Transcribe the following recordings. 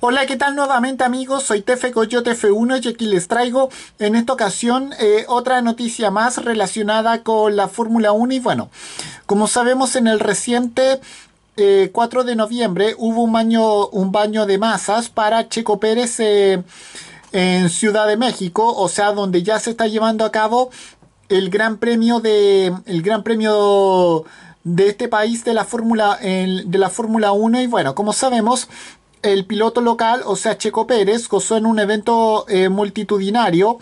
Hola, ¿qué tal nuevamente amigos? Soy Tefe Coyote F1 y aquí les traigo en esta ocasión eh, otra noticia más relacionada con la Fórmula 1 y bueno, como sabemos en el reciente 4 eh, de noviembre hubo un baño, un baño de masas para Checo Pérez eh, en Ciudad de México, o sea, donde ya se está llevando a cabo el Gran Premio de... el Gran Premio de este país de la Fórmula de la Fórmula 1 y bueno, como sabemos, el piloto local, o sea, Checo Pérez, gozó en un evento eh, multitudinario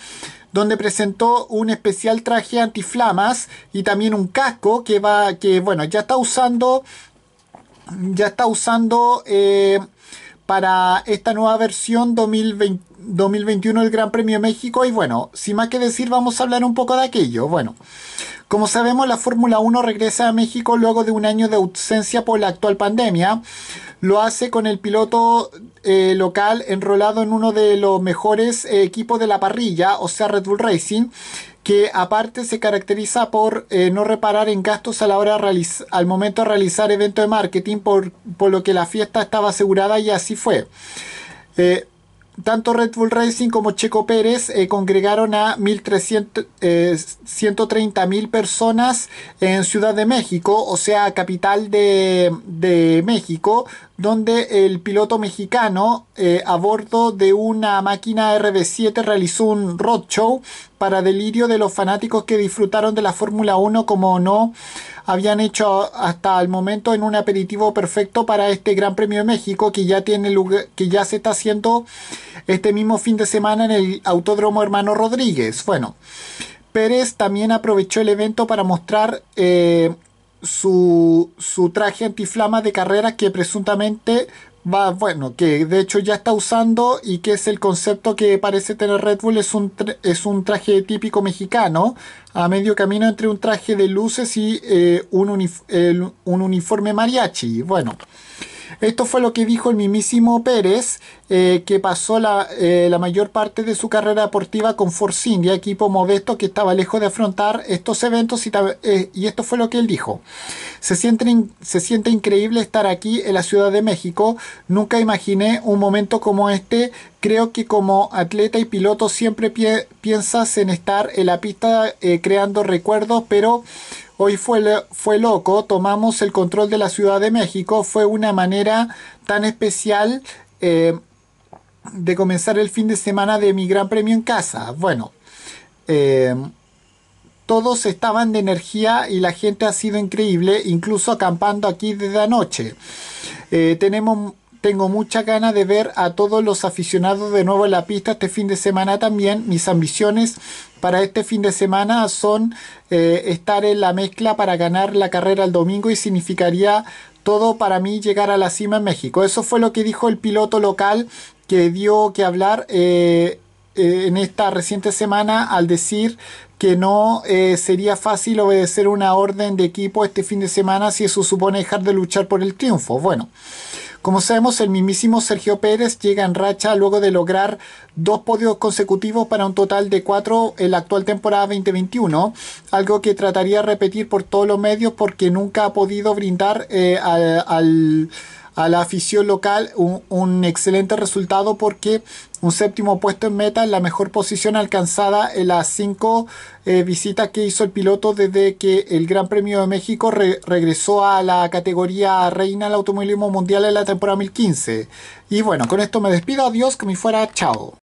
donde presentó un especial traje antiflamas y también un casco que va, que bueno, ya está usando, ya está usando eh, para esta nueva versión 2021 del Gran Premio de México y bueno, sin más que decir, vamos a hablar un poco de aquello. Bueno. Como sabemos, la Fórmula 1 regresa a México luego de un año de ausencia por la actual pandemia. Lo hace con el piloto eh, local enrolado en uno de los mejores eh, equipos de la parrilla, o sea Red Bull Racing, que aparte se caracteriza por eh, no reparar en gastos a la hora al momento de realizar eventos de marketing, por, lo que la fiesta estaba asegurada y así fue tanto Red Bull Racing como Checo Pérez eh, congregaron a 1300 eh, mil personas en Ciudad de México, o sea, capital de, México, donde el piloto mexicano eh, a bordo de una máquina RB7 realizó un roadshow para delirio de los fanáticos que disfrutaron de la Fórmula 1 como no habían hecho hasta el momento en un aperitivo perfecto para este Gran Premio de México que ya tiene que ya se está haciendo este mismo fin de semana en el Autódromo Hermano Rodríguez. Bueno, Pérez también aprovechó el evento para mostrar eh, su, su traje antiflama de carrera que presuntamente va, bueno, que de hecho ya está usando y que es el concepto que parece tener Red Bull, es un, es un traje típico mexicano, a medio camino entre un traje de luces y eh, un, un uniforme mariachi. Bueno. Esto fue lo que dijo el mismísimo Pérez, eh, que pasó eh, la, mayor parte de su carrera deportiva con Force India, equipo modesto que estaba lejos de afrontar estos eventos, y, eh, y esto fue lo que él dijo. Se se siente increíble estar aquí en la Ciudad de México. Nunca imaginé un momento como este. Creo que como atleta y piloto siempre piensas en estar en la pista creando recuerdos, pero Hoy fue, fue loco, tomamos el control de la Ciudad de México. Fue una manera tan especial eh, de comenzar el fin de semana de mi gran premio en casa. Bueno, eh, todos estaban de energía y la gente ha sido increíble, incluso acampando aquí desde anoche. Eh, tenemos tengo muchas ganas de ver a todos los aficionados de nuevo en la pista este fin de semana también. Mis ambiciones para este fin de semana son eh, estar en la mezcla para ganar la carrera el domingo y significaría todo para mí llegar a la cima en México. Eso fue lo que dijo el piloto local que dio que hablar eh, eh, en esta reciente semana al decir que no sería fácil obedecer una orden de equipo este fin de semana si eso supone dejar de luchar por el triunfo. Bueno. Como sabemos, el mismísimo Sergio Pérez llega en racha luego de lograr dos podios consecutivos para un total de cuatro en la actual temporada 2021, algo que trataría de repetir por todos los medios porque nunca ha podido brindar eh, al a la afición local un, excelente resultado porque un séptimo puesto en meta es la mejor posición alcanzada en las cinco eh, visitas que hizo el piloto desde que el Gran Premio de México regresó a la categoría reina del automovilismo mundial en la temporada 2015. Y bueno, con esto me despido, adiós, que me fuera, chao.